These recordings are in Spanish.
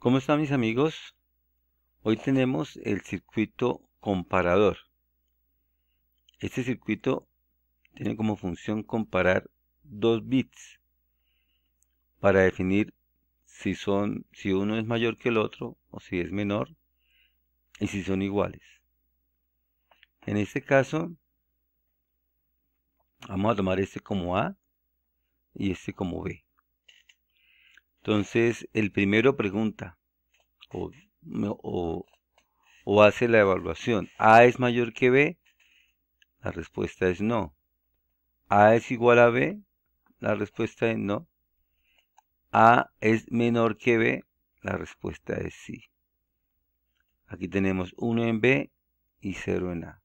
¿Cómo están mis amigos? Hoy tenemos el circuito comparador. Este circuito tiene como función comparar dos bits para definir si, son, si uno es mayor que el otro o si es menor y si son iguales. En este caso, vamos a tomar este como A y este como B. Entonces, el primero pregunta o, hace la evaluación. ¿A es mayor que B? La respuesta es no. ¿A es igual a B? La respuesta es no. ¿A es menor que B? La respuesta es sí. Aquí tenemos 1 en B y 0 en A.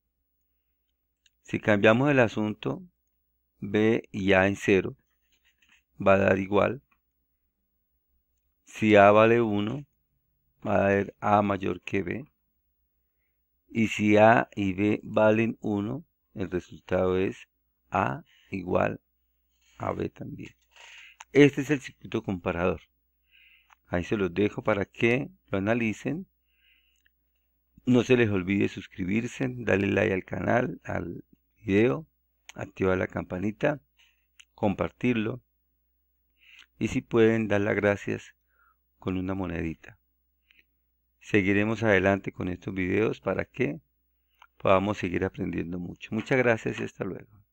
Si cambiamos el asunto, B y A en 0 va a dar igual si A vale 1, va a haber A mayor que B. Y si A y B valen 1, el resultado es A igual a B también. Este es el circuito comparador. Ahí se los dejo para que lo analicen. No se les olvide suscribirse, darle like al canal, al video, activar la campanita, compartirlo. Y si pueden, dar las gracias con una monedita. Seguiremos adelante con estos videos para que podamos seguir aprendiendo mucho. Muchas gracias y hasta luego.